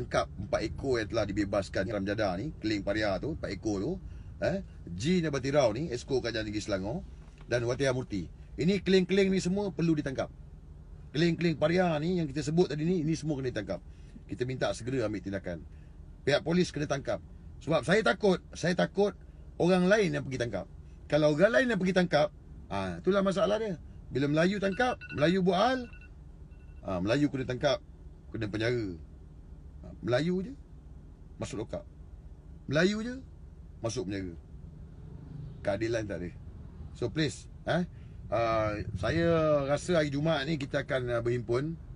tangkap empat ekor yang telah dibebaskan dalam jadah ni, keling paria tu, empat ekor tu. Eh, G Nabatirau ni, Esko Kajian Negeri Selangor dan Watia Murti. Ini keling-keling ni semua perlu ditangkap. Keling-keling paria ni yang kita sebut tadi ni, ini semua kena ditangkap. Kita minta segera ambil tindakan. Pihak polis kena tangkap. Sebab saya takut, saya takut orang lain yang pergi tangkap. Kalau orang lain yang pergi tangkap, ah ha, itulah masalah dia. Bila Melayu tangkap, Melayu buat hal, ha, Melayu kena tangkap, kena penjara. Melayu je Masuk lokap Melayu je Masuk penjara Keadilan tak ada So please eh? Uh, saya rasa hari Jumaat ni kita akan ah, berhimpun